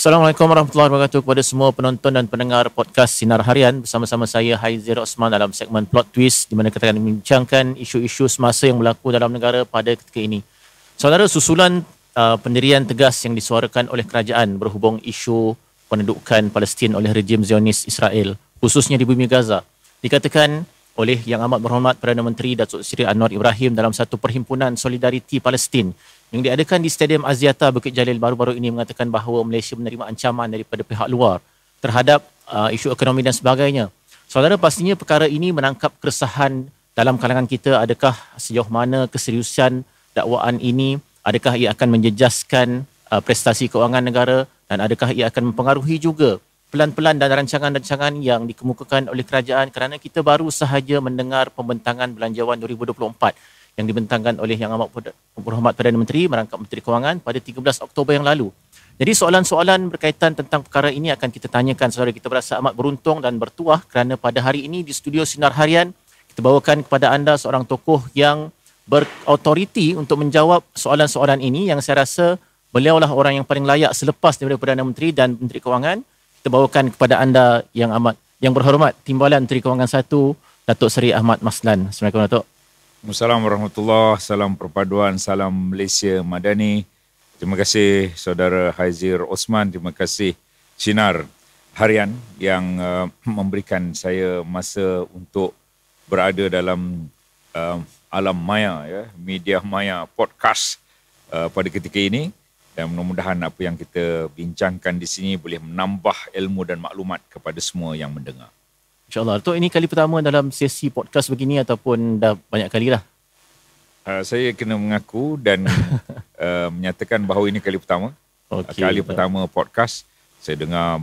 Assalamualaikum warahmatullahi wabarakatuh kepada semua penonton dan pendengar podcast Sinar Harian bersama-sama saya Haizir Osman dalam segmen Plot Twist di mana kita akan membincangkan isu-isu semasa yang berlaku dalam negara pada ketika ini. Saudara susulan uh, pendirian tegas yang disuarakan oleh kerajaan berhubung isu pendudukan Palestin oleh rejim Zionis Israel khususnya di bumi Gaza dikatakan oleh yang amat berhormat Perdana Menteri Datuk Seri Anwar Ibrahim dalam satu perhimpunan solidariti Palestin yang diadakan di Stadium Aziata Bukit Jalil baru-baru ini mengatakan bahawa Malaysia menerima ancaman daripada pihak luar terhadap uh, isu ekonomi dan sebagainya. Saudara pastinya perkara ini menangkap keresahan dalam kalangan kita adakah sejauh mana keseriusan dakwaan ini adakah ia akan menjejaskan uh, prestasi keuangan negara dan adakah ia akan mempengaruhi juga pelan-pelan dan rancangan-rancangan yang dikemukakan oleh kerajaan kerana kita baru sahaja mendengar pembentangan belanjawan 2024 yang dibentangkan oleh Yang Amat Berhormat Perdana Menteri merangkap Menteri Kewangan pada 13 Oktober yang lalu. Jadi soalan-soalan berkaitan tentang perkara ini akan kita tanyakan saudara kita berasa amat beruntung dan bertuah kerana pada hari ini di studio Sinar Harian kita bawakan kepada anda seorang tokoh yang berautoriti untuk menjawab soalan-soalan ini yang saya rasa beliau lah orang yang paling layak selepas daripada Perdana Menteri dan Menteri Kewangan. Kita bawakan kepada anda yang amat yang berhormat Timbalan Menteri Kewangan 1 Datuk Seri Ahmad Maslan. Assalamualaikum Datuk. Assalamualaikum warahmatullahi salam perpaduan, salam Malaysia Madani. Terima kasih saudara Haizir Osman, terima kasih Sinar Harian yang uh, memberikan saya masa untuk berada dalam uh, alam maya, ya, media maya, podcast uh, pada ketika ini. Dan mudah-mudahan apa yang kita bincangkan di sini boleh menambah ilmu dan maklumat kepada semua yang mendengar. InsyaAllah. Tok, ini kali pertama dalam sesi podcast begini ataupun dah banyak kalilah? Uh, saya kena mengaku dan uh, menyatakan bahawa ini kali pertama. Uh, okay, kali betul. pertama podcast. Saya dengar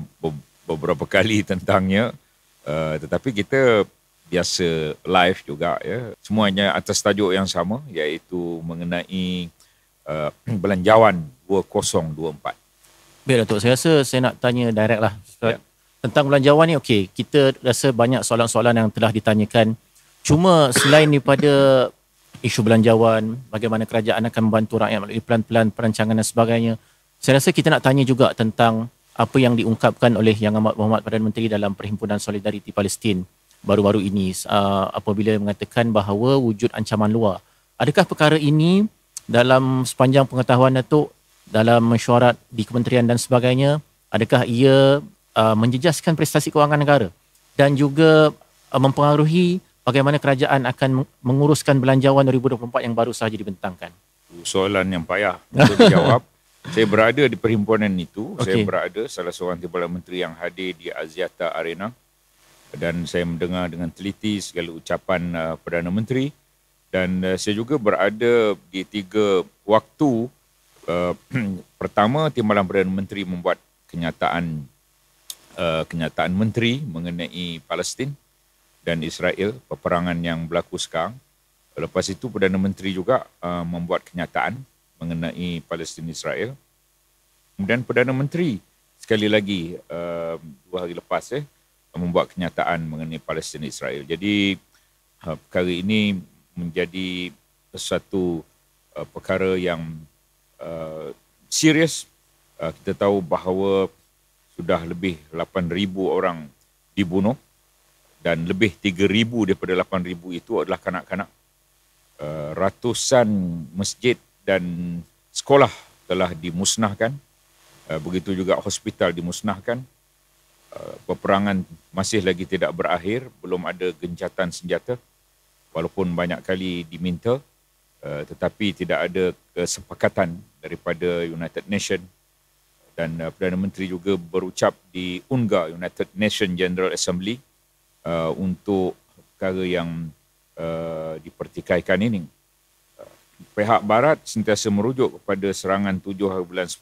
beberapa kali tentangnya. Uh, tetapi kita biasa live juga ya semuanya atas tajuk yang sama iaitu mengenai uh, belanjawan 2024. Baik Datuk, saya rasa saya nak tanya direct lah. ya tentang bulan Jawan ni okey kita rasa banyak soalan-soalan yang telah ditanyakan cuma selain daripada isu belanjawan, bagaimana kerajaan akan membantu rakyat melalui pelan-pelan perancangan dan sebagainya saya rasa kita nak tanya juga tentang apa yang diungkapkan oleh Yang Amat Muhammad Perdana Menteri dalam Perhimpunan Solidariti Palestin baru-baru ini uh, apabila mengatakan bahawa wujud ancaman luar adakah perkara ini dalam sepanjang pengetahuan Datuk dalam mesyuarat di kementerian dan sebagainya adakah ia uh, menjejaskan prestasi kewangan negara dan juga uh, mempengaruhi bagaimana kerajaan akan menguruskan belanjawan 2024 yang baru sahaja dibentangkan. Oh, soalan yang payah untuk dijawab. Saya berada di perhimpunan itu. Okay. Saya berada salah seorang timbalan menteri yang hadir di Aziata Arena dan saya mendengar dengan teliti segala ucapan uh, Perdana Menteri dan uh, saya juga berada di tiga waktu uh, pertama timbalan Perdana Menteri membuat kenyataan uh, kenyataan menteri mengenai Palestin dan Israel peperangan yang berlaku sekarang. Lepas itu perdana menteri juga uh, membuat kenyataan mengenai Palestin Israel. Kemudian perdana menteri sekali lagi uh, dua hari lepas eh membuat kenyataan mengenai Palestin Israel. Jadi uh, perkara ini menjadi satu uh, perkara yang uh, serius. Uh, kita tahu bahawa sudah lebih 8,000 orang dibunuh dan lebih 3,000 daripada 8,000 itu adalah kanak-kanak. Uh, ratusan masjid dan sekolah telah dimusnahkan. Uh, begitu juga hospital dimusnahkan. Uh, peperangan masih lagi tidak berakhir, belum ada gencatan senjata. Walaupun banyak kali diminta, uh, tetapi tidak ada kesepakatan daripada United Nations dan uh, Perdana Menteri juga berucap di UNGA United Nations General Assembly uh, untuk perkara yang uh, dipertikaikan ini. Uh, pihak barat sentiasa merujuk kepada serangan 7 bulan 10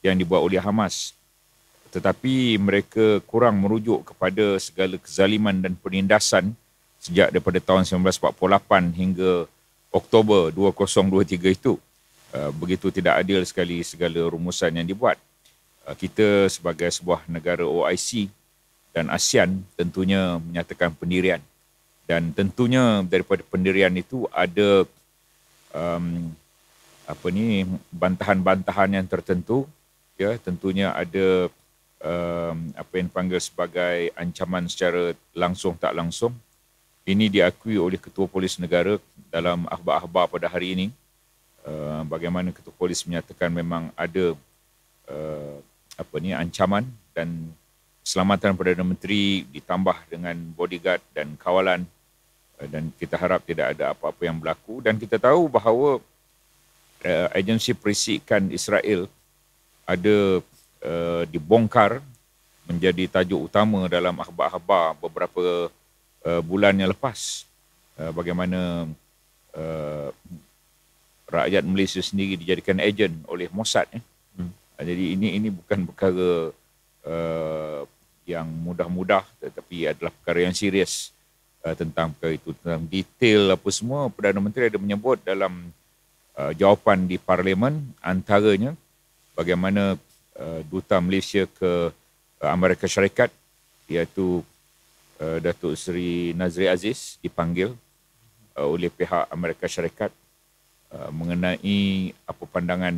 yang dibuat oleh Hamas tetapi mereka kurang merujuk kepada segala kezaliman dan penindasan sejak daripada tahun 1948 hingga Oktober 2023 itu. Uh, begitu tidak adil sekali segala rumusan yang dibuat. Uh, kita sebagai sebuah negara OIC dan ASEAN tentunya menyatakan pendirian dan tentunya daripada pendirian itu ada um, apa ni bantahan-bantahan yang tertentu ya tentunya ada um, apa yang panggil sebagai ancaman secara langsung tak langsung ini diakui oleh ketua polis negara dalam akhbar-akhbar pada hari ini Eh, bagaimana ketua polis menyatakan memang ada uh, apa ni ancaman dan keselamatan Perdana Menteri ditambah dengan bodyguard dan kawalan uh, dan kita harap tidak ada apa-apa yang berlaku dan kita tahu bahawa uh, agensi perisikan Israel ada uh, dibongkar menjadi tajuk utama dalam akhbar-akhbar beberapa uh, bulan yang lepas uh, bagaimana rakyat Malaysia sendiri dijadikan ejen oleh Mossad ya. Hmm. Ah, jadi ini ini bukan perkara uh, yang mudah-mudah tetapi adalah perkara yang serius uh, tentang perkara itu tentang detail apa semua Perdana Menteri ada menyebut dalam uh, jawapan di parlimen antaranya bagaimana uh, duta Malaysia ke uh, Amerika Syarikat iaitu uh, Datuk Seri Nazri Aziz dipanggil uh, oleh pihak Amerika Syarikat Uh, mengenai apa pandangan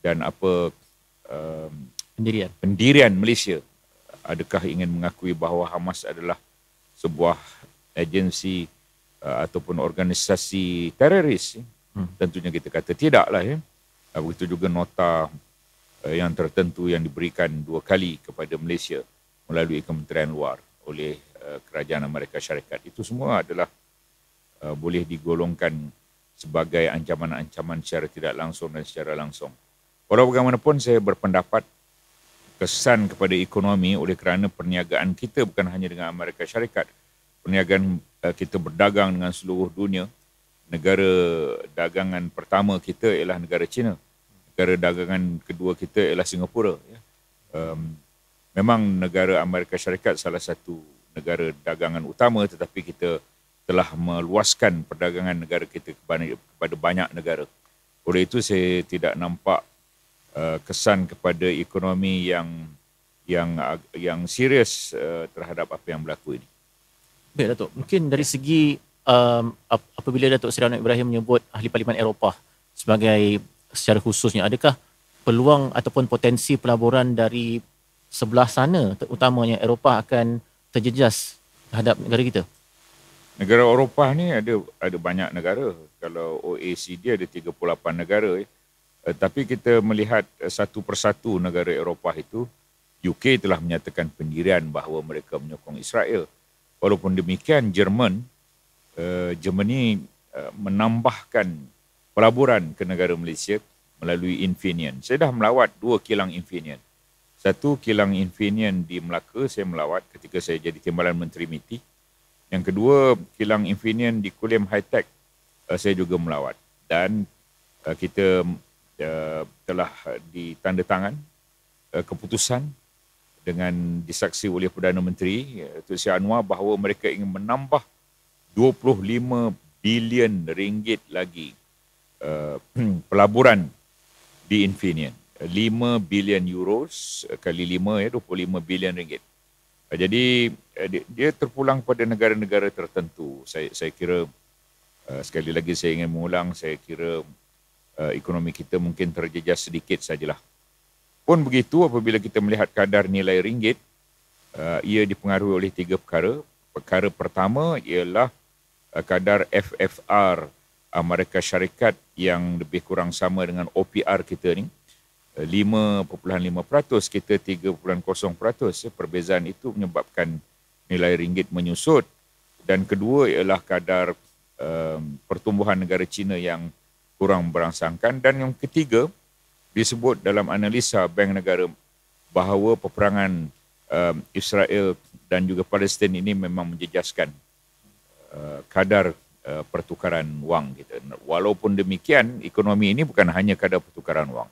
dan apa um, pendirian pendirian Malaysia adakah ingin mengakui bahawa Hamas adalah sebuah agensi uh, ataupun organisasi teroris hmm. tentunya kita kata tidak lah. ya uh, begitu juga nota uh, yang tertentu yang diberikan dua kali kepada Malaysia melalui Kementerian Luar oleh uh, kerajaan Amerika Syarikat itu semua adalah uh, boleh digolongkan sebagai ancaman-ancaman secara tidak langsung dan secara langsung. Walau bagaimanapun saya berpendapat kesan kepada ekonomi oleh kerana perniagaan kita bukan hanya dengan Amerika Syarikat. Perniagaan eh, kita berdagang dengan seluruh dunia. Negara dagangan pertama kita ialah negara China. Negara dagangan kedua kita ialah Singapura. Um, memang negara Amerika Syarikat salah satu negara dagangan utama tetapi kita telah meluaskan perdagangan negara kita kepada banyak negara. Oleh itu saya tidak nampak uh, kesan kepada ekonomi yang yang yang serius uh, terhadap apa yang berlaku ini. Baik Datuk, mungkin dari segi um, apabila Datuk Seri Anwar Ibrahim menyebut ahli parlimen Eropah sebagai secara khususnya adakah peluang ataupun potensi pelaburan dari sebelah sana utamanya Eropah akan terjejas terhadap negara kita? negara Eropah ni ada ada banyak negara. Kalau OECD ada 38 negara. Eh. eh, tapi kita melihat eh, satu persatu negara Eropah itu, UK telah menyatakan pendirian bahawa mereka menyokong Israel. Walaupun demikian, Jerman, eh, Germany eh, menambahkan pelaburan ke negara Malaysia melalui Infineon. Saya dah melawat dua kilang Infineon. Satu kilang Infineon di Melaka saya melawat ketika saya jadi timbalan Menteri MITI. Yang kedua, kilang Infineon di Kulim Hightech uh, eh, saya juga melawat dan uh, kita uh, telah ditandatangan uh, keputusan dengan disaksi oleh Perdana Menteri Tun Sri Anwar bahawa mereka ingin menambah 25 bilion ringgit lagi uh, pelaburan di Infineon 5 bilion euros kali 5 ya 25 bilion ringgit Eh, jadi eh, dia terpulang pada negara-negara tertentu. Saya saya kira eh, sekali lagi saya ingin mengulang saya kira ekonomi kita mungkin terjejas sedikit sajalah. Pun begitu apabila kita melihat kadar nilai ringgit ia dipengaruhi oleh tiga perkara. Perkara pertama ialah kadar FFR Amerika Syarikat yang lebih kurang sama dengan OPR kita ni. 5.5%, kita 3.0%. Ya, perbezaan itu menyebabkan nilai ringgit menyusut dan kedua ialah kadar um, pertumbuhan negara China yang kurang berangsangkan dan yang ketiga disebut dalam analisa Bank Negara bahawa peperangan um, Israel dan juga Palestin ini memang menjejaskan uh, kadar uh, pertukaran wang kita. Walaupun demikian, ekonomi ini bukan hanya kadar pertukaran wang.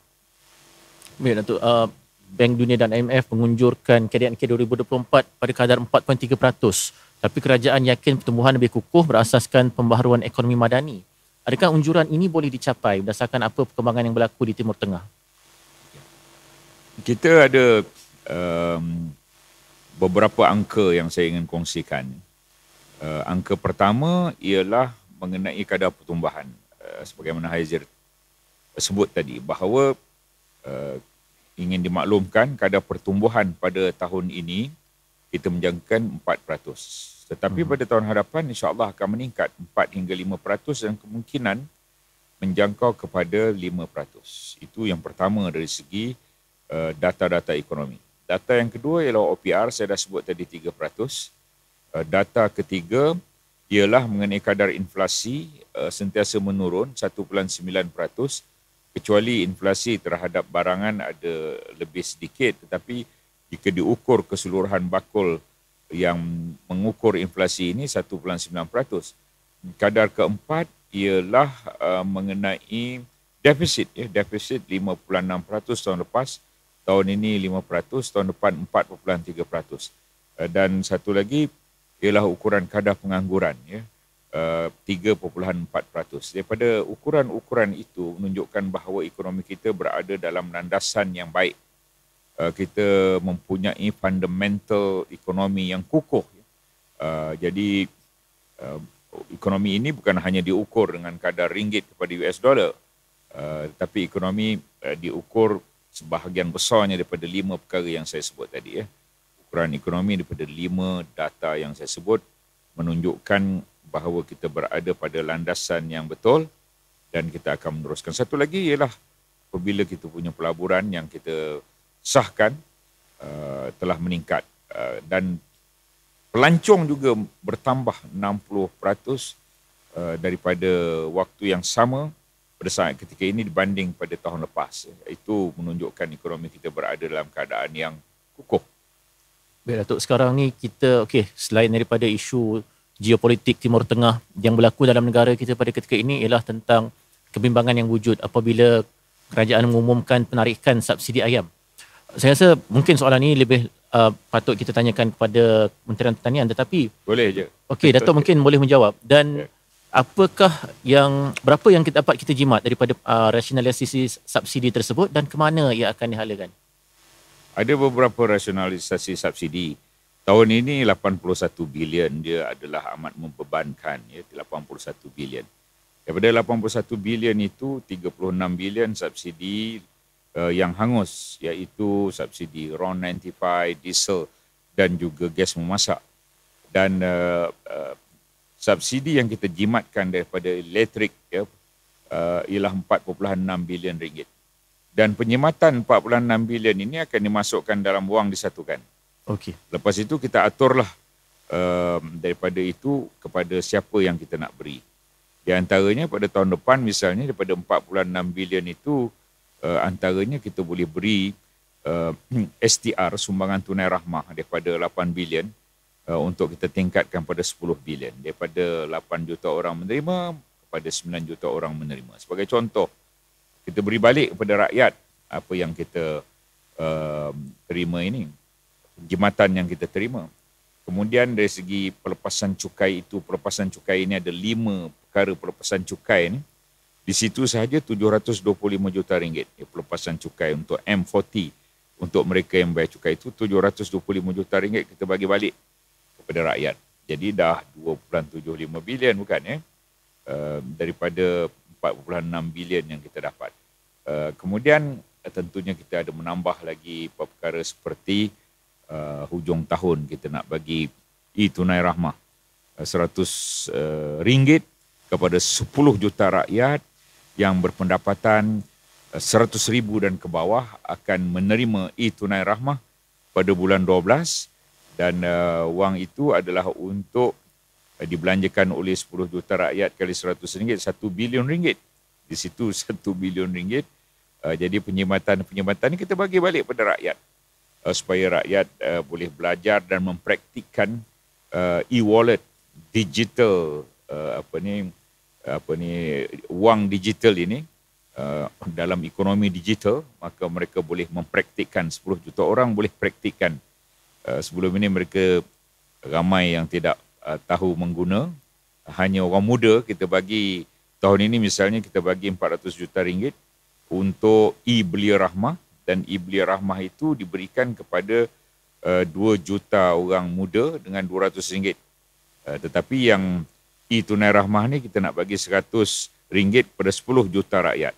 Baik Datuk, uh, Bank Dunia dan IMF mengunjurkan KDNK 2024 pada kadar 4.3%. Tapi kerajaan yakin pertumbuhan lebih kukuh berasaskan pembaharuan ekonomi madani. Adakah unjuran ini boleh dicapai berdasarkan apa perkembangan yang berlaku di Timur Tengah? Kita ada um, beberapa angka yang saya ingin kongsikan. Uh, angka pertama ialah mengenai kadar pertumbuhan uh, sebagaimana Haizir sebut tadi bahawa Eh, ingin dimaklumkan kadar pertumbuhan pada tahun ini kita menjangkakan 4%. Tetapi hmm. pada tahun hadapan insya-Allah akan meningkat 4 hingga 5% dan kemungkinan menjangkau kepada 5%. Itu yang pertama dari segi uh, data-data ekonomi. Data yang kedua ialah OPR saya dah sebut tadi 3%. Uh, eh, data ketiga ialah mengenai kadar inflasi uh, sentiasa menurun 1.9% kecuali inflasi terhadap barangan ada lebih sedikit tetapi jika diukur keseluruhan bakul yang mengukur inflasi ini 1.9%. Kadar keempat ialah uh, mengenai defisit ya defisit 5.6% tahun lepas tahun ini 5% tahun depan 4.3%. Uh, dan satu lagi ialah ukuran kadar pengangguran ya uh, 3.4%. Daripada ukuran-ukuran itu menunjukkan bahawa ekonomi kita berada dalam landasan yang baik. Uh, kita mempunyai fundamental ekonomi yang kukuh. Uh, jadi uh, ekonomi ini bukan hanya diukur dengan kadar ringgit kepada US dollar. Uh, tapi ekonomi uh, diukur sebahagian besarnya daripada lima perkara yang saya sebut tadi. Ya. Ukuran ekonomi daripada lima data yang saya sebut menunjukkan bahawa kita berada pada landasan yang betul dan kita akan meneruskan. Satu lagi ialah apabila kita punya pelaburan yang kita sahkan uh, telah meningkat uh, dan pelancong juga bertambah 60% uh, daripada waktu yang sama pada saat ketika ini dibanding pada tahun lepas. Itu menunjukkan ekonomi kita berada dalam keadaan yang kukuh. Baik, Datuk. Sekarang ni kita, okay selain daripada isu geopolitik Timur Tengah yang berlaku dalam negara kita pada ketika ini ialah tentang kebimbangan yang wujud apabila kerajaan mengumumkan penarikan subsidi ayam. Saya rasa mungkin soalan ini lebih uh, patut kita tanyakan kepada Menteri Pertanian tetapi boleh je. Okey, datuk mungkin boleh menjawab dan apakah yang berapa yang kita dapat kita jimat daripada uh, rasionalisasi subsidi tersebut dan ke mana ia akan dihalakan? Ada beberapa rasionalisasi subsidi tahun ini 81 bilion dia adalah amat membebankan ya 81 bilion. Daripada 81 bilion itu 36 bilion subsidi uh, yang hangus iaitu subsidi RON95 diesel dan juga gas memasak. Dan uh, uh, subsidi yang kita jimatkan daripada elektrik ya uh, ialah 4.6 bilion ringgit. Dan penyematan 4.6 bilion ini akan dimasukkan dalam wang disatukan. Okey. Lepas itu kita aturlah um, daripada itu kepada siapa yang kita nak beri. Di antaranya pada tahun depan misalnya daripada 4.6 bilion itu uh, antaranya kita boleh beri uh, STR sumbangan tunai rahmah daripada 8 bilion uh, untuk kita tingkatkan pada 10 bilion daripada 8 juta orang menerima kepada 9 juta orang menerima. Sebagai contoh kita beri balik kepada rakyat apa yang kita uh, terima ini jimatan yang kita terima. Kemudian dari segi pelepasan cukai itu, pelepasan cukai ini ada lima perkara pelepasan cukai ini. Di situ sahaja 725 juta ringgit ya, pelepasan cukai untuk M40 untuk mereka yang bayar cukai itu 725 juta ringgit kita bagi balik kepada rakyat. Jadi dah 2.75 bilion bukan ya? Uh, daripada 4.6 bilion yang kita dapat. Uh, kemudian eh, tentunya kita ada menambah lagi perkara seperti uh, hujung tahun kita nak bagi e-tunai rahmah RM100 uh, uh kepada 10 juta rakyat yang berpendapatan 100 uh, ribu dan ke bawah akan menerima e-tunai rahmah pada bulan 12 dan uh, wang itu adalah untuk uh, dibelanjakan oleh 10 juta rakyat kali 100 ringgit 1 bilion. Ringgit. Di situ RM1 bilion. Ringgit. Uh, jadi penyematan-penyematan ini kita bagi balik pada rakyat uh, supaya rakyat uh, boleh belajar dan mempraktikkan uh, e-wallet digital uh, apa ni apa ni wang digital ini uh, dalam ekonomi digital maka mereka boleh mempraktikkan 10 juta orang boleh praktikkan uh, sebelum ini mereka ramai yang tidak uh, tahu mengguna hanya orang muda kita bagi tahun ini misalnya kita bagi 400 juta ringgit untuk e belia rahmah dan iblia Rahmah itu diberikan kepada uh, eh, 2 juta orang muda dengan RM200. Uh, eh, tetapi yang E-Tunai Rahmah ni kita nak bagi RM100 pada 10 juta rakyat.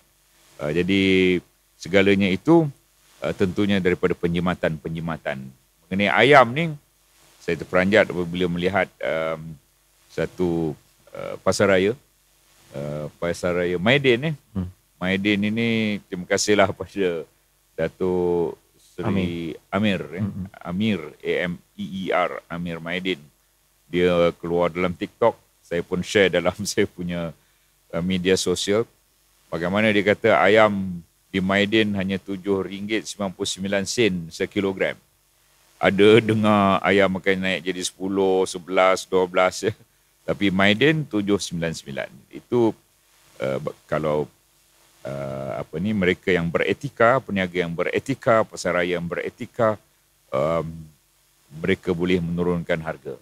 Uh, jadi segalanya itu uh, tentunya daripada penjimatan-penjimatan. Mengenai ayam ni, saya terperanjat apabila melihat um, satu uh, pasaraya, uh, pasaraya Maiden ni. Eh. Hmm. Maiden ini terima kasihlah pada Datuk Seri Amir, Amir eh mm-hmm. Amir A M E E R Amir Maedin dia keluar dalam TikTok saya pun share dalam saya punya uh, media sosial bagaimana dia kata ayam di Maedin hanya RM7.99 sekilogram. Ada dengar ayam akan naik jadi 10, 11, 12 ya. Tapi Maidin 799. Itu uh, kalau uh, apa ni mereka yang beretika, peniaga yang beretika, pasaraya yang beretika um, mereka boleh menurunkan harga.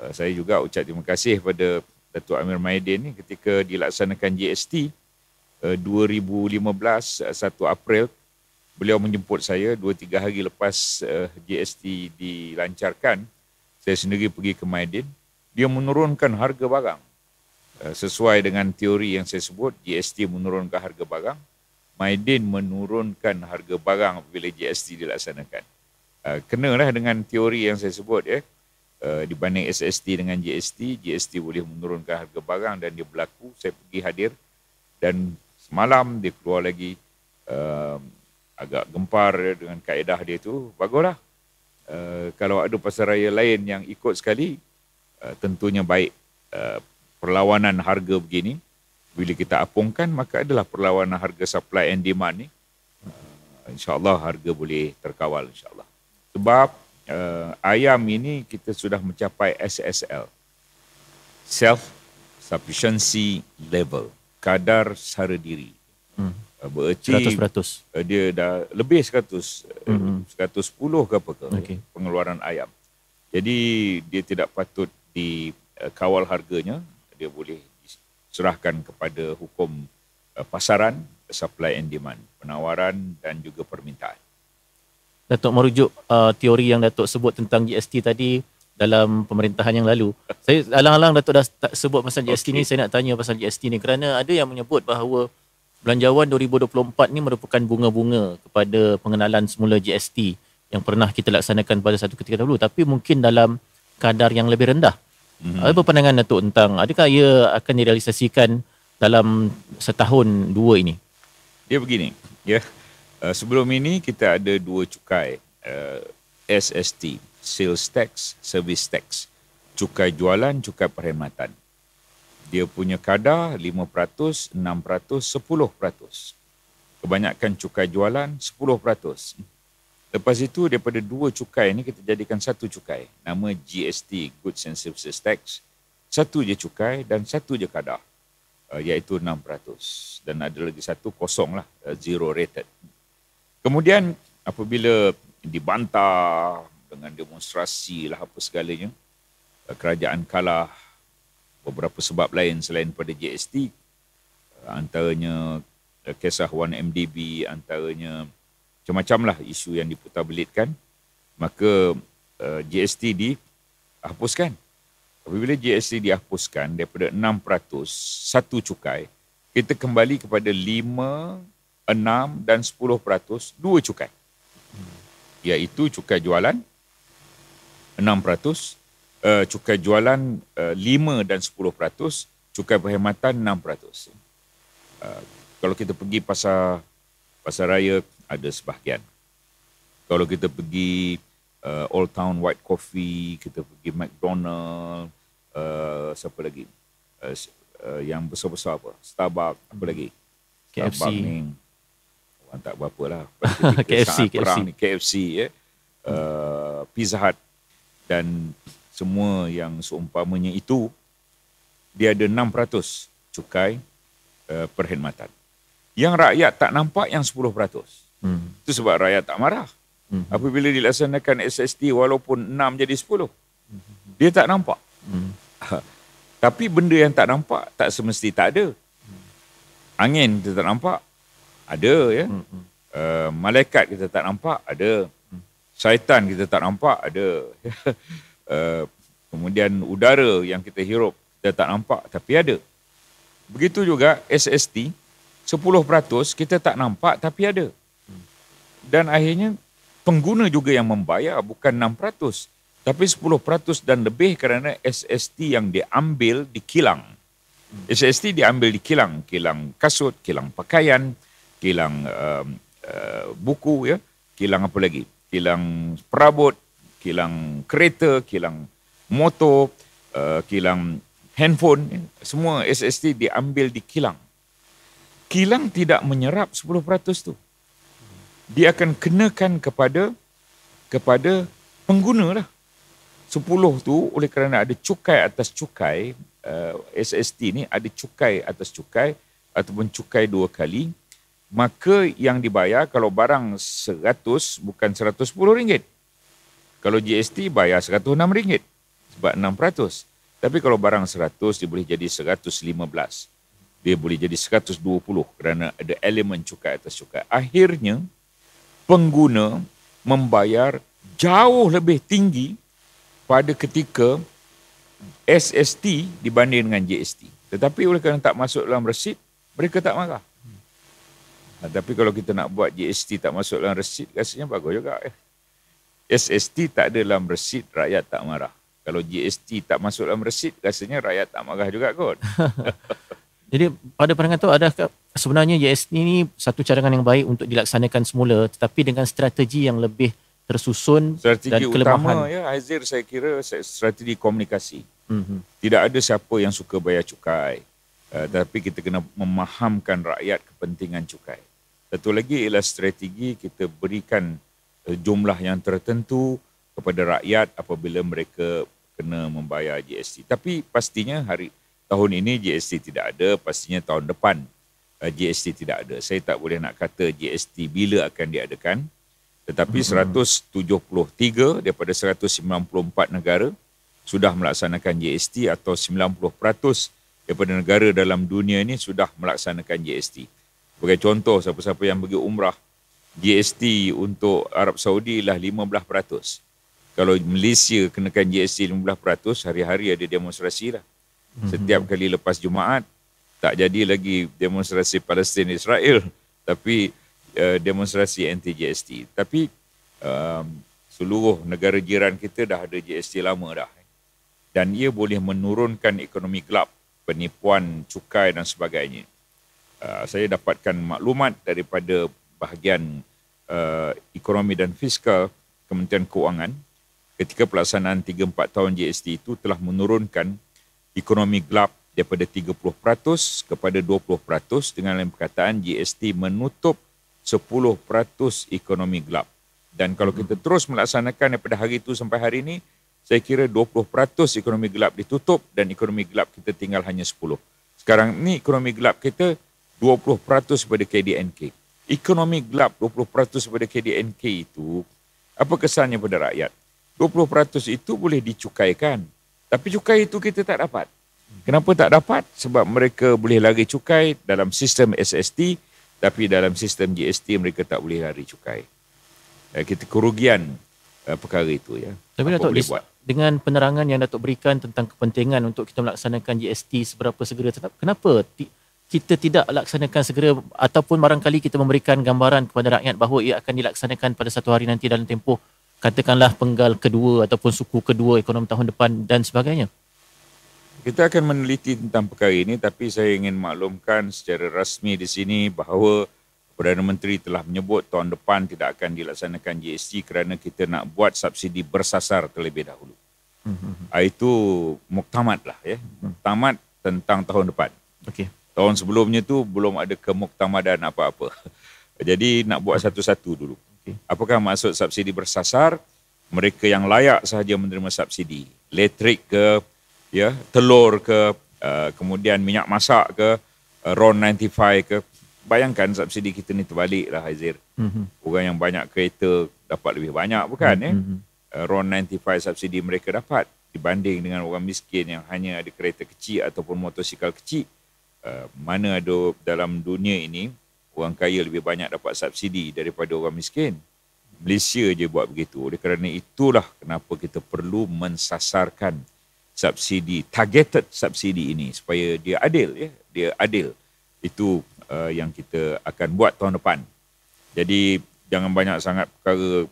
Uh, saya juga ucap terima kasih kepada Datuk Amir Maidin ni ketika dilaksanakan GST uh, 2015 1 uh, April beliau menjemput saya 2 3 hari lepas uh, GST dilancarkan saya sendiri pergi ke Maidin dia menurunkan harga barang Eh, sesuai dengan teori yang saya sebut GST menurunkan harga barang Maidin menurunkan harga barang bila GST dilaksanakan eh, kenalah dengan teori yang saya sebut ya eh, dibanding SST dengan GST GST boleh menurunkan harga barang dan dia berlaku saya pergi hadir dan semalam dia keluar lagi agak gempar dengan kaedah dia tu baguslah kalau ada pasaraya lain yang ikut sekali tentunya baik perlawanan harga begini bila kita apungkan maka adalah perlawanan harga supply and demand ni uh, insyaallah harga boleh terkawal insyaallah sebab uh, ayam ini kita sudah mencapai SSL self sufficiency level kadar sara diri hmm. Uh, Berarti 100% uh, dia dah lebih 100 hmm. 110 hmm. ke apa ke okay. pengeluaran ayam jadi dia tidak patut dikawal harganya dia boleh diserahkan kepada hukum eh, pasaran, supply and demand, penawaran dan juga permintaan. Datuk merujuk uh, teori yang Datuk sebut tentang GST tadi dalam pemerintahan yang lalu. Saya alang-alang Datuk dah sebut pasal GST okay. ni, saya nak tanya pasal GST ni kerana ada yang menyebut bahawa belanjawan 2024 ni merupakan bunga-bunga kepada pengenalan semula GST yang pernah kita laksanakan pada satu ketika dahulu tapi mungkin dalam kadar yang lebih rendah. Mm-hmm. Apa pandangan Datuk tentang adakah ia akan direalisasikan dalam setahun dua ini? Dia begini, ya. Uh, sebelum ini kita ada dua cukai, uh, eh, SST, sales tax, service tax. Cukai jualan, cukai perkhidmatan. Dia punya kadar 5%, 6%, 10%. Kebanyakan cukai jualan 10%. Lepas itu daripada dua cukai ni kita jadikan satu cukai. Nama GST, Goods and Services Tax. Satu je cukai dan satu je kadar. Uh, eh, iaitu 6%. Dan ada lagi satu kosong lah. Eh, zero rated. Kemudian apabila dibantah dengan demonstrasi lah apa segalanya. Eh, kerajaan kalah beberapa sebab lain selain pada GST. antaranya uh, 1MDB, antaranya macam-macam lah isu yang diputarbelitkan, maka uh, eh, GST dihapuskan. Apabila GST dihapuskan daripada 6% satu cukai, kita kembali kepada 5, 6 dan 10% dua cukai. Iaitu cukai jualan 6%, uh, eh, cukai jualan uh, eh, 5 dan 10%, cukai perkhidmatan 6%. Uh, kalau kita pergi pasar pasar raya ada sebahagian. Kalau kita pergi uh, Old Town White Coffee, kita pergi McDonald, uh, siapa lagi? Uh, uh, yang besar-besar apa? Starbucks, apa lagi? KFC. Ni, orang tak berapa lah. KFC, KFC. Ni, KFC, ya. Uh, Pizza Hut dan semua yang seumpamanya itu, dia ada 6% cukai uh, perkhidmatan. Yang rakyat tak nampak yang 10%. Hmm. Itu sebab rakyat tak marah. Hmm. Apabila dilaksanakan SST walaupun 6 jadi 10. Hmm. Dia tak nampak. Hmm. Tapi benda yang tak nampak tak semesti tak ada. Hmm. Angin kita tak nampak. Ada ya. Hmm. Uh, malaikat kita tak nampak. Ada. Hmm. Syaitan kita tak nampak. Ada. uh, kemudian udara yang kita hirup kita tak nampak tapi ada. Begitu juga SST 10% kita tak nampak tapi ada dan akhirnya pengguna juga yang membayar bukan 6% tapi 10% dan lebih kerana SST yang diambil di kilang. SST diambil di kilang, kilang kasut, kilang pakaian, kilang um, uh, buku ya, kilang apa lagi? Kilang perabot, kilang kereta, kilang motor, uh, kilang handphone, ya. semua SST diambil di kilang. Kilang tidak menyerap 10% tu dia akan kenakan kepada kepada pengguna lah. sepuluh tu oleh kerana ada cukai atas cukai uh, eh, SST ni ada cukai atas cukai ataupun cukai dua kali maka yang dibayar kalau barang seratus bukan seratus 110 ringgit. Kalau GST bayar seratus enam ringgit sebab enam 600. Tapi kalau barang seratus, dia boleh jadi seratus lima belas, Dia boleh jadi seratus dua puluh kerana ada elemen cukai atas cukai. Akhirnya pengguna membayar jauh lebih tinggi pada ketika SST dibanding dengan JST. Tetapi oleh kerana tak masuk dalam resit, mereka tak marah. Hmm. Ha, nah, tapi kalau kita nak buat JST tak masuk dalam resit, rasanya bagus juga. Eh. SST tak ada dalam resit, rakyat tak marah. Kalau JST tak masuk dalam resit, rasanya rakyat tak marah juga kot. Jadi pada pandangan tu ada sebenarnya USD e ini satu cadangan yang baik untuk dilaksanakan semula tetapi dengan strategi yang lebih tersusun strategi dan kelemahan. Strategi utama ya Azir saya kira strategi komunikasi. Mm-hmm. Tidak ada siapa yang suka bayar cukai. Uh, tapi kita kena memahamkan rakyat kepentingan cukai. Satu lagi ialah strategi kita berikan uh, jumlah yang tertentu kepada rakyat apabila mereka kena membayar GST. Tapi pastinya hari tahun ini GST tidak ada, pastinya tahun depan uh, eh, GST tidak ada. Saya tak boleh nak kata GST bila akan diadakan. Tetapi mm-hmm. 173 daripada 194 negara sudah melaksanakan GST atau 90% daripada negara dalam dunia ini sudah melaksanakan GST. Sebagai contoh, siapa-siapa yang pergi umrah, GST untuk Arab Saudi ialah 15%. Kalau Malaysia kenakan GST 15%, hari-hari ada demonstrasi lah. Mhm. setiap kali lepas Jumaat tak jadi lagi demonstrasi Palestin Israel tapi uh, demonstrasi anti GST tapi um, seluruh negara jiran kita dah ada GST lama dah eh. dan ia boleh menurunkan ekonomi gelap penipuan cukai dan sebagainya uh, saya dapatkan maklumat daripada bahagian uh, ekonomi dan fiskal Kementerian Keuangan ketika pelaksanaan 3 4 tahun GST itu telah menurunkan ekonomi gelap daripada 30% kepada 20% dengan lain perkataan GST menutup 10% ekonomi gelap. Dan kalau kita hmm. terus melaksanakan daripada hari itu sampai hari ini, saya kira 20% ekonomi gelap ditutup dan ekonomi gelap kita tinggal hanya 10%. Sekarang ini ekonomi gelap kita 20% kepada KDNK. Ekonomi gelap 20% kepada KDNK itu, apa kesannya pada rakyat? 20% itu boleh dicukaikan. Tapi cukai itu kita tak dapat. Kenapa tak dapat? Sebab mereka boleh lari cukai dalam sistem SST tapi dalam sistem GST mereka tak boleh lari cukai. Eh, kita kerugian eh, perkara itu ya. Tapi Datuk boleh buat. dengan penerangan yang Datuk berikan tentang kepentingan untuk kita melaksanakan GST seberapa segera kenapa kita tidak laksanakan segera ataupun barangkali kita memberikan gambaran kepada rakyat bahawa ia akan dilaksanakan pada satu hari nanti dalam tempoh katakanlah penggal kedua ataupun suku kedua ekonomi tahun depan dan sebagainya? Kita akan meneliti tentang perkara ini tapi saya ingin maklumkan secara rasmi di sini bahawa Perdana Menteri telah menyebut tahun depan tidak akan dilaksanakan GST kerana kita nak buat subsidi bersasar terlebih dahulu. Mm-hmm. Ah, itu muktamad lah ya. Mm-hmm. Muktamad tentang tahun depan. Okay. Tahun sebelumnya tu belum ada kemuktamadan apa-apa. Jadi nak buat satu-satu dulu. Apakah maksud subsidi bersasar? Mereka yang layak sahaja menerima subsidi. Elektrik ke, ya, telur ke, uh, kemudian minyak masak ke, uh, eh, RON95 ke. Bayangkan subsidi kita ni terbalik lah Hazir. Mm-hmm. Orang yang banyak kereta dapat lebih banyak bukan mm-hmm. eh? Uh, mhm. eh, RON95 subsidi mereka dapat dibanding dengan orang miskin yang hanya ada kereta kecil ataupun motosikal kecil. Uh, mana ada dalam dunia ini orang kaya lebih banyak dapat subsidi daripada orang miskin. Malaysia je buat begitu. Oleh kerana itulah kenapa kita perlu mensasarkan subsidi, targeted subsidi ini supaya dia adil. ya Dia adil. Itu uh, yang kita akan buat tahun depan. Jadi jangan banyak sangat perkara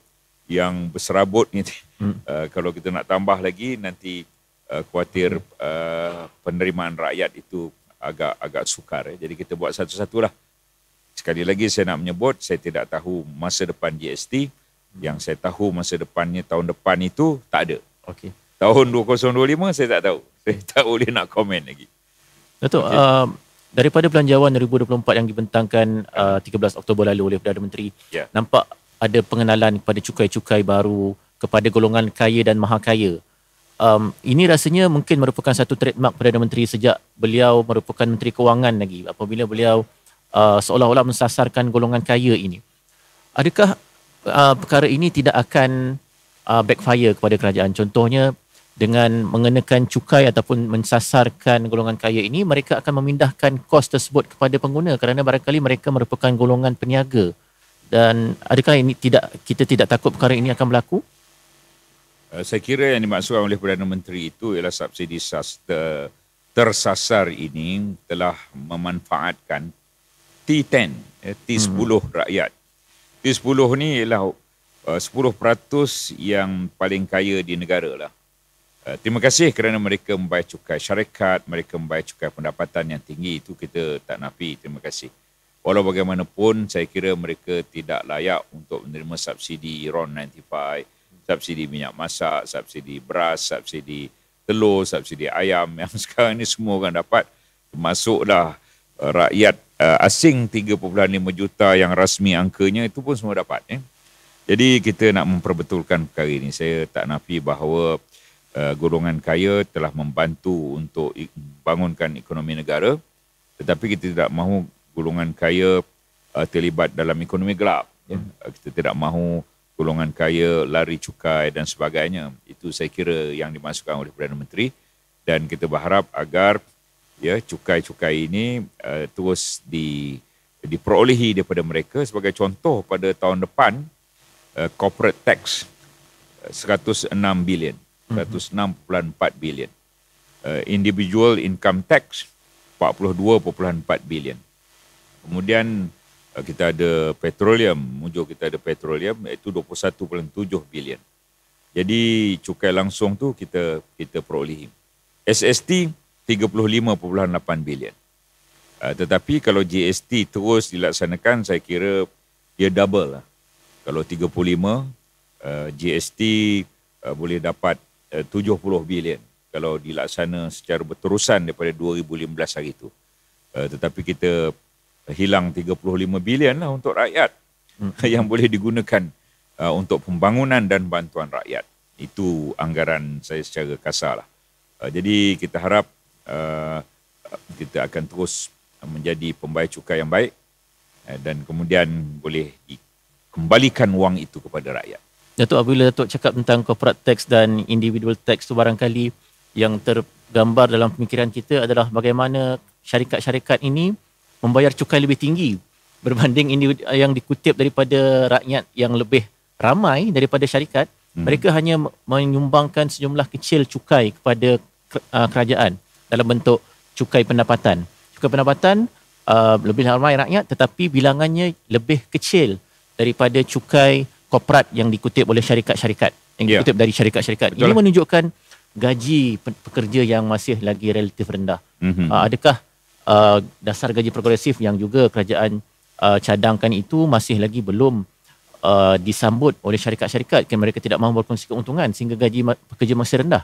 yang berserabut ni. Hmm. Uh, kalau kita nak tambah lagi nanti uh, kuatir uh, penerimaan rakyat itu agak agak sukar. Ya. Jadi kita buat satu-satulah sekali lagi saya nak menyebut saya tidak tahu masa depan GST hmm. yang saya tahu masa depannya tahun depan itu tak ada okey tahun 2025 saya tak tahu saya tak boleh nak komen lagi betul okay. um, daripada belanjawan 2024 yang dibentangkan uh, 13 Oktober lalu oleh Perdana Menteri yeah. nampak ada pengenalan kepada cukai-cukai baru kepada golongan kaya dan maha kaya Um, ini rasanya mungkin merupakan satu trademark Perdana Menteri sejak beliau merupakan Menteri Kewangan lagi apabila beliau uh, seolah-olah mensasarkan golongan kaya ini. Adakah uh, perkara ini tidak akan uh, backfire kepada kerajaan? Contohnya dengan mengenakan cukai ataupun mensasarkan golongan kaya ini, mereka akan memindahkan kos tersebut kepada pengguna kerana barangkali mereka merupakan golongan peniaga. Dan adakah ini tidak kita tidak takut perkara ini akan berlaku? Uh, saya kira yang dimaksudkan oleh Perdana Menteri itu ialah subsidi sas- tersasar ini telah memanfaatkan T10, T10 eh, hmm. rakyat. T10 ni ialah uh, 10% yang paling kaya di negara lah. Uh, terima kasih kerana mereka membayar cukai syarikat, mereka membayar cukai pendapatan yang tinggi. Itu kita tak nafi. Terima kasih. Walau bagaimanapun, saya kira mereka tidak layak untuk menerima subsidi RON95, subsidi minyak masak, subsidi beras, subsidi telur, subsidi ayam yang sekarang ini semua orang dapat. Termasuklah uh, rakyat uh, asing 3.5 juta yang rasmi angkanya itu pun semua dapat eh. Jadi kita nak memperbetulkan perkara ini. Saya tak nafi bahawa uh, golongan kaya telah membantu untuk bangunkan ekonomi negara tetapi kita tidak mahu golongan kaya uh, terlibat dalam ekonomi gelap. Yeah. Hmm. Uh, kita tidak mahu golongan kaya lari cukai dan sebagainya. Itu saya kira yang dimasukkan oleh Perdana Menteri dan kita berharap agar uh, ya cukai-cukai ini uh, terus di diperolehi daripada mereka sebagai contoh pada tahun depan uh, corporate tax uh, eh, 106 bilion mm-hmm. 106.4 bilion uh, individual income tax 42.4 bilion kemudian uh, kita ada petroleum mujur kita ada petroleum iaitu 21.7 bilion jadi cukai langsung tu kita kita perolehi SST 35.8 bilion. Uh, tetapi kalau GST terus dilaksanakan, saya kira dia double lah. Kalau 35, uh, GST uh, boleh dapat ah, uh, 70 bilion kalau dilaksana secara berterusan daripada 2015 hari itu. Uh, ah, tetapi kita hilang 35 bilion lah untuk rakyat hmm. yang boleh digunakan uh, untuk pembangunan dan bantuan rakyat. Itu anggaran saya secara kasar lah. Uh, jadi kita harap Uh, kita akan terus menjadi pembayar cukai yang baik eh, dan kemudian boleh dikembalikan wang itu kepada rakyat. Datuk apabila Datuk cakap tentang corporate tax dan individual tax tu barangkali yang tergambar dalam pemikiran kita adalah bagaimana syarikat-syarikat ini membayar cukai lebih tinggi berbanding yang dikutip daripada rakyat yang lebih ramai daripada syarikat hmm. mereka hanya menyumbangkan sejumlah kecil cukai kepada uh, kerajaan dalam bentuk cukai pendapatan. Cukai pendapatan uh, lebih ramai rakyat tetapi bilangannya lebih kecil daripada cukai korporat yang dikutip oleh syarikat-syarikat. Yang ya. dikutip dari syarikat-syarikat. Ini lah. menunjukkan gaji pekerja yang masih lagi relatif rendah. Mm-hmm. Uh, adakah uh, dasar gaji progresif yang juga kerajaan uh, cadangkan itu masih lagi belum uh, disambut oleh syarikat-syarikat kerana mereka tidak mahu berkongsi keuntungan sehingga gaji ma- pekerja masih rendah.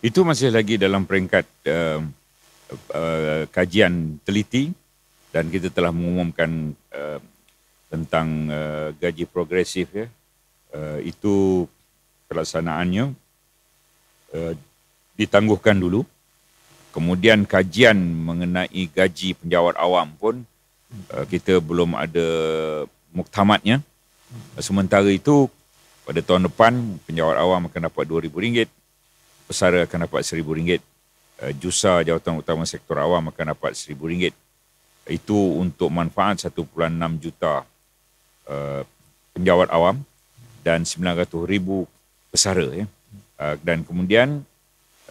Itu masih lagi dalam peringkat uh, uh, kajian teliti dan kita telah mengumumkan uh, tentang uh, gaji progresif ya. Uh, itu pelaksanaannya uh, ditangguhkan dulu. Kemudian kajian mengenai gaji penjawat awam pun uh, kita belum ada muktamadnya. Sementara itu pada tahun depan penjawat awam akan dapat RM2000, Pesara akan dapat RM1,000. Uh, eh, Jusa Jawatan Utama Sektor Awam akan dapat RM1,000. Itu untuk manfaat 1.6 juta uh, penjawat awam dan 900,000 pesara. Ya. Uh, dan kemudian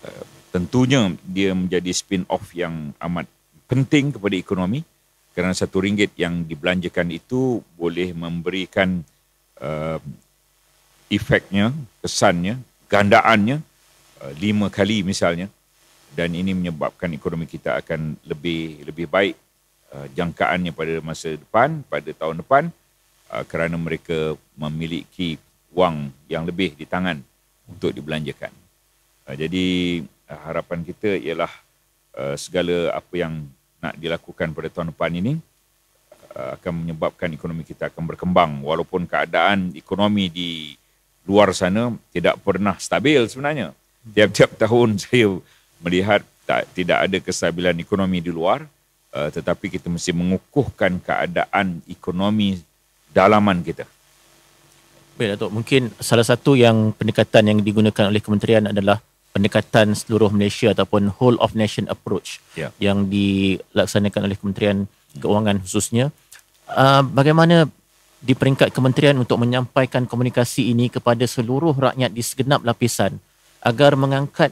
uh, tentunya dia menjadi spin-off yang amat penting kepada ekonomi kerana satu ringgit yang dibelanjakan itu boleh memberikan uh, efeknya, kesannya, gandaannya Uh, lima kali misalnya dan ini menyebabkan ekonomi kita akan lebih lebih baik uh, jangkaannya pada masa depan pada tahun depan uh, kerana mereka memiliki wang yang lebih di tangan untuk dibelanjakan. Uh, jadi uh, harapan kita ialah uh, segala apa yang nak dilakukan pada tahun depan ini uh, akan menyebabkan ekonomi kita akan berkembang walaupun keadaan ekonomi di luar sana tidak pernah stabil sebenarnya tiap-tiap tahun saya melihat tak, tidak ada kestabilan ekonomi di luar uh, tetapi kita mesti mengukuhkan keadaan ekonomi dalaman kita. Baik Datuk, mungkin salah satu yang pendekatan yang digunakan oleh kementerian adalah pendekatan seluruh Malaysia ataupun whole of nation approach ya. yang dilaksanakan oleh Kementerian hmm. Keuangan khususnya. Uh, bagaimana di peringkat kementerian untuk menyampaikan komunikasi ini kepada seluruh rakyat di segenap lapisan agar mengangkat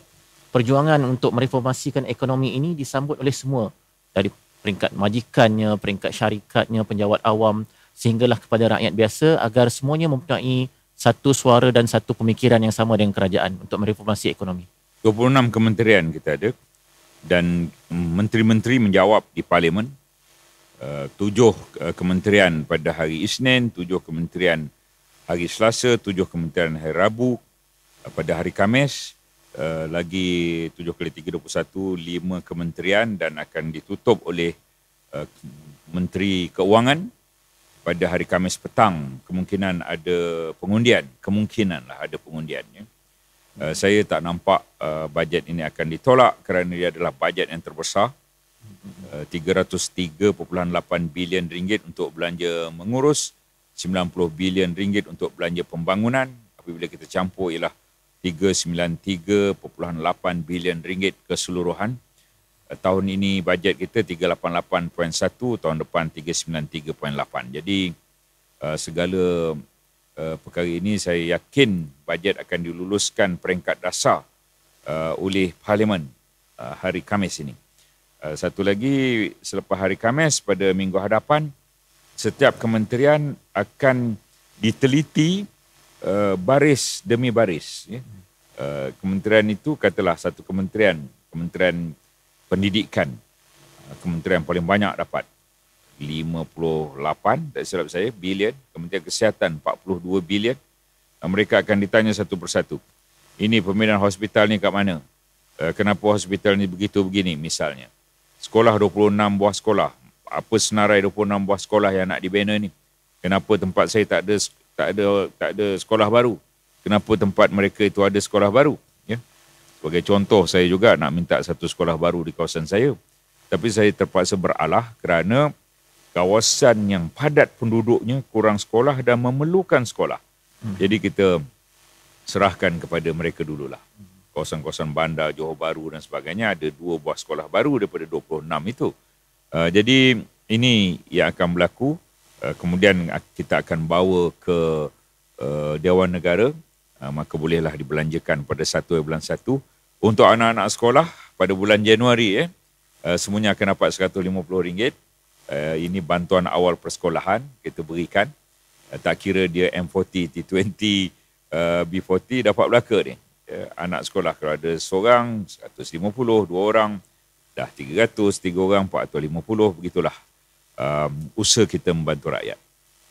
perjuangan untuk mereformasikan ekonomi ini disambut oleh semua dari peringkat majikannya, peringkat syarikatnya, penjawat awam sehinggalah kepada rakyat biasa agar semuanya mempunyai satu suara dan satu pemikiran yang sama dengan kerajaan untuk mereformasi ekonomi. 26 kementerian kita ada dan menteri-menteri menjawab di parlimen eh, tujuh eh, kementerian pada hari Isnin, tujuh kementerian hari Selasa, tujuh kementerian hari Rabu, pada hari Khamis uh, eh, lagi 7 kali 3 lima kementerian dan akan ditutup oleh uh, menteri keuangan pada hari Khamis petang kemungkinan ada pengundian kemungkinanlah ada pengundiannya uh, eh, saya tak nampak uh, bajet ini akan ditolak kerana dia adalah bajet yang terbesar uh, 303.8 bilion ringgit untuk belanja mengurus 90 bilion ringgit untuk belanja pembangunan apabila kita campur ialah 393.8 bilion ringgit keseluruhan. Tahun ini bajet kita 388.1, tahun depan 393.8. Jadi segala perkara ini saya yakin bajet akan diluluskan peringkat dasar oleh Parlimen hari Khamis ini. Satu lagi, selepas hari Khamis pada minggu hadapan, setiap kementerian akan diteliti Eh, baris demi baris. Ya. Uh, kementerian itu katalah satu kementerian, kementerian pendidikan. Eh, kementerian paling banyak dapat 58, tak silap saya, bilion. Kementerian Kesihatan 42 bilion. Mereka akan ditanya satu persatu. Ini pemindahan hospital ni kat mana? Kenapa hospital ni begitu begini misalnya? Sekolah 26 buah sekolah. Apa senarai 26 buah sekolah yang nak dibina ni? Kenapa tempat saya tak ada tak ada tak ada sekolah baru. Kenapa tempat mereka itu ada sekolah baru? Ya. Sebagai contoh saya juga nak minta satu sekolah baru di kawasan saya. Tapi saya terpaksa beralah kerana kawasan yang padat penduduknya kurang sekolah dan memerlukan sekolah. Hmm. Jadi kita serahkan kepada mereka dululah. Kawasan-kawasan bandar, Johor Baru dan sebagainya ada dua buah sekolah baru daripada 26 itu. Uh, jadi ini yang akan berlaku Eh, kemudian kita akan bawa ke uh, Dewan Negara uh, maka bolehlah dibelanjakan pada satu bulan satu untuk anak-anak sekolah pada bulan Januari eh, uh, semuanya akan dapat RM150 uh, ini bantuan awal persekolahan kita berikan uh, tak kira dia M40, T20 uh, B40 dapat belaka ni uh, anak sekolah kalau ada seorang 150, dua orang dah 300, tiga orang 450 begitulah um, usaha kita membantu rakyat.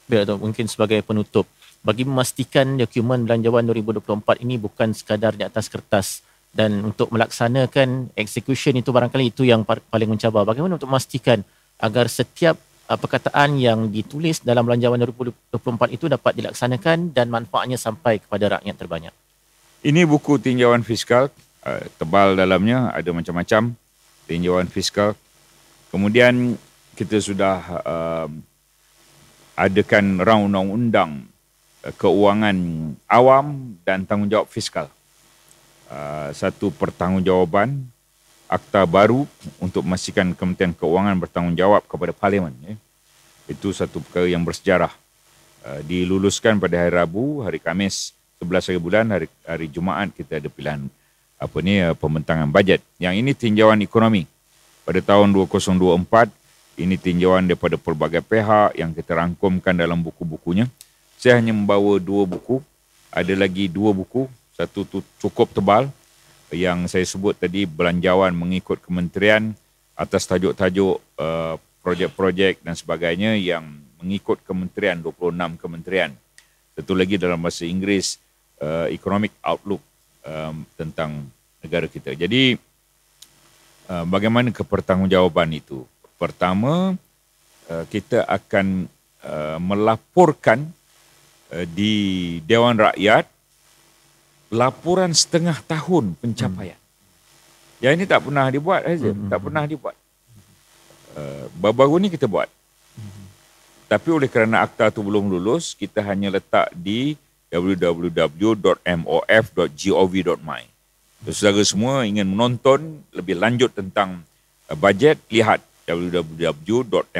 Biar tu, mungkin sebagai penutup, bagi memastikan dokumen belanjawan 2024 ini bukan sekadar di atas kertas dan untuk melaksanakan execution itu barangkali itu yang paling mencabar. Bagaimana untuk memastikan agar setiap uh, perkataan yang ditulis dalam belanjawan 2024 itu dapat dilaksanakan dan manfaatnya sampai kepada rakyat terbanyak? Ini buku tinjauan fiskal, uh, tebal dalamnya, ada macam-macam tinjauan fiskal. Kemudian kita sudah uh, adakan round undang-undang uh, keuangan awam dan tanggungjawab fiskal. Uh, satu pertanggungjawaban akta baru untuk memastikan Kementerian Keuangan bertanggungjawab kepada Parlimen. Ya. Itu satu perkara yang bersejarah. Uh, diluluskan pada hari Rabu, hari Kamis, 11 hari bulan, hari, hari Jumaat kita ada pilihan apa ni uh, pembentangan bajet. Yang ini tinjauan ekonomi. Pada tahun 2024, ini tinjauan daripada pelbagai pihak yang kita rangkumkan dalam buku-bukunya. Saya hanya membawa dua buku. Ada lagi dua buku. Satu tu cukup tebal yang saya sebut tadi belanjawan mengikut kementerian atas tajuk-tajuk eh, projek-projek dan sebagainya yang mengikut kementerian 26 kementerian. Satu lagi dalam bahasa Inggeris eh, Economic Outlook eh, tentang negara kita. Jadi bagaimana kepertanggungjawaban itu? Pertama, eh, kita akan eh, melaporkan eh, di Dewan Rakyat laporan setengah tahun pencapaian. Hmm. Yang ini tak pernah dibuat, Hazim. Hmm, hmm. Tak hmm. pernah dibuat. Baru-baru ini kita buat. Hmm. Tapi oleh kerana akta itu belum lulus, kita hanya letak di www.mof.gov.my. Hmm. Saudara semua ingin menonton lebih lanjut tentang bajet, lihat www.mof.gov.my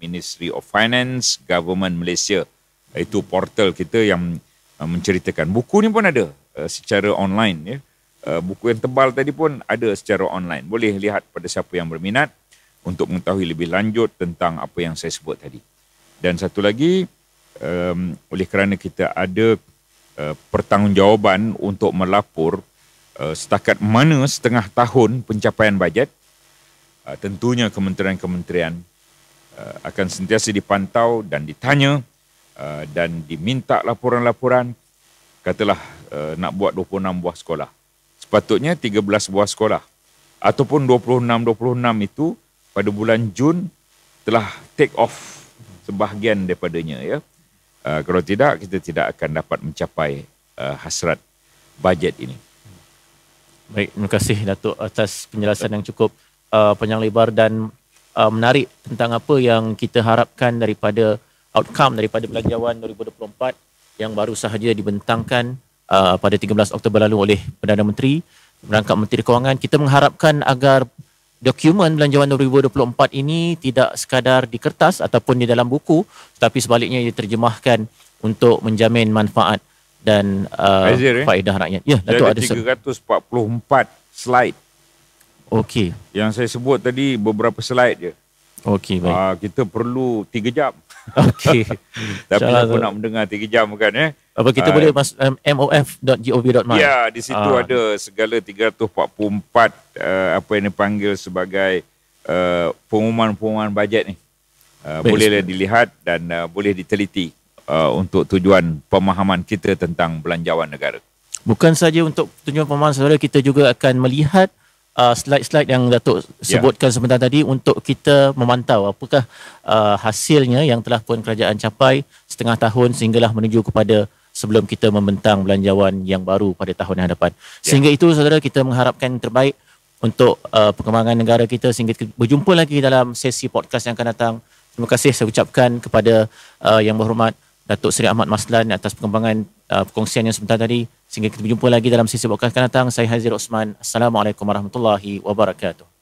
Ministry of Finance Government Malaysia itu portal kita yang uh, menceritakan buku ni pun ada uh, secara online ya uh, buku yang tebal tadi pun ada secara online boleh lihat pada siapa yang berminat untuk mengetahui lebih lanjut tentang apa yang saya sebut tadi dan satu lagi um, oleh kerana kita ada uh, pertanggungjawaban untuk melapor uh, setakat mana setengah tahun pencapaian bajet Ah, tentunya kementerian-kementerian ah, akan sentiasa dipantau dan ditanya ah, dan diminta laporan-laporan katalah nak buat 26 buah sekolah sepatutnya 13 buah sekolah ataupun 26 26 itu pada bulan Jun telah take off sebahagian daripadanya ya kalau tidak kita tidak akan dapat mencapai hasrat bajet ini baik terima kasih datuk atas penjelasan yang cukup uh, panjang lebar dan uh, menarik tentang apa yang kita harapkan daripada outcome daripada Belanjawan 2024 yang baru sahaja dibentangkan uh, pada 13 Oktober lalu oleh Perdana Menteri merangkap Menteri Kewangan. Kita mengharapkan agar dokumen Belanjawan 2024 ini tidak sekadar di kertas ataupun di dalam buku tetapi sebaliknya ia terjemahkan untuk menjamin manfaat dan uh, Azir, eh? faedah rakyat. Ya, Datuk ada 344 slide Okey. Yang saya sebut tadi beberapa slide je. Okey baik. Uh, kita perlu 3 jam. Okey. Tapi Syarat aku nak mendengar 3 jam bukan eh. Apa kita uh, boleh mas um, mof.gov.my. Ya, yeah, di situ uh. ada segala 344 uh, eh, apa yang dipanggil sebagai uh, pengumuman-pengumuman bajet ni. Uh, bolehlah dilihat dan uh, boleh diteliti uh, untuk tujuan pemahaman kita tentang belanjawan negara. Bukan saja untuk tujuan pemahaman saudara kita juga akan melihat uh, slide-slide yang Datuk ya. sebutkan yeah. sebentar tadi untuk kita memantau apakah uh, hasilnya yang telah pun kerajaan capai setengah tahun sehinggalah menuju kepada sebelum kita membentang belanjawan yang baru pada tahun hadapan. Ya. Sehingga yeah. itu saudara kita mengharapkan terbaik untuk uh, perkembangan negara kita sehingga kita berjumpa lagi dalam sesi podcast yang akan datang. Terima kasih saya ucapkan kepada uh, yang berhormat Datuk Seri Ahmad Maslan atas perkembangan uh, perkongsian yang sebentar tadi. Sehingga kita berjumpa lagi dalam sesi podcast akan datang. Saya Haziq Osman. Assalamualaikum warahmatullahi wabarakatuh.